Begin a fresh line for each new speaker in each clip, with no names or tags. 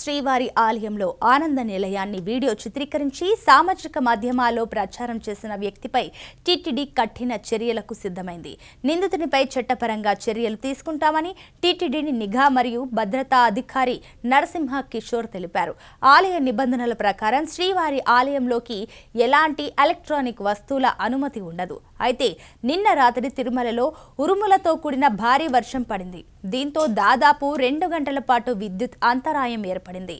శ్రీవారి ఆలయంలో ఆనంద నిలయాన్ని వీడియో చిత్రీకరించి సామాజిక మాధ్యమాల్లో ప్రచారం చేసిన వ్యక్తిపై టీటీడీ కఠిన చర్యలకు సిద్ధమైంది నిందితునిపై చట్టపరంగా చర్యలు తీసుకుంటామని టీటీడీని నిఘా మరియు భద్రతా అధికారి నరసింహ కిషోర్ తెలిపారు ఆలయ నిబంధనల ప్రకారం శ్రీవారి ఆలయంలోకి ఎలాంటి ఎలక్ట్రానిక్ వస్తువుల అనుమతి ఉండదు అయితే నిన్న రాత్రి తిరుమలలో ఉరుములతో కూడిన భారీ వర్షం పడింది దీంతో దాదాపు రెండు గంటల పాటు విద్యుత్ అంతరాయం ఏర్పడింది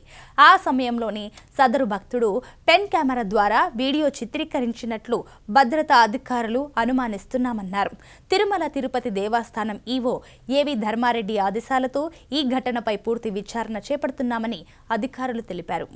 ఆ సమయంలోనే సదరు భక్తుడు పెన్ కెమెరా ద్వారా వీడియో చిత్రీకరించినట్లు భద్రతా అధికారులు అనుమానిస్తున్నామన్నారు తిరుమల తిరుపతి దేవస్థానం ఈవో ఏవి ధర్మారెడ్డి ఆదేశాలతో ఈ ఘటనపై పూర్తి విచారణ చేపడుతున్నామని అధికారులు తెలిపారు